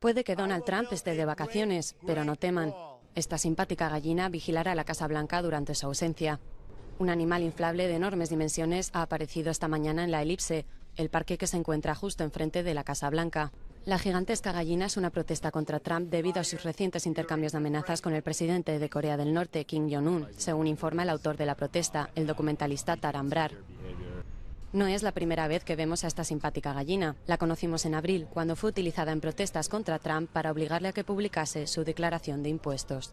Puede que Donald Trump esté de vacaciones, pero no teman. Esta simpática gallina vigilará la Casa Blanca durante su ausencia. Un animal inflable de enormes dimensiones ha aparecido esta mañana en la elipse, el parque que se encuentra justo enfrente de la Casa Blanca. La gigantesca gallina es una protesta contra Trump debido a sus recientes intercambios de amenazas con el presidente de Corea del Norte, Kim Jong-un, según informa el autor de la protesta, el documentalista Taran Brar. No es la primera vez que vemos a esta simpática gallina. La conocimos en abril, cuando fue utilizada en protestas contra Trump para obligarle a que publicase su declaración de impuestos.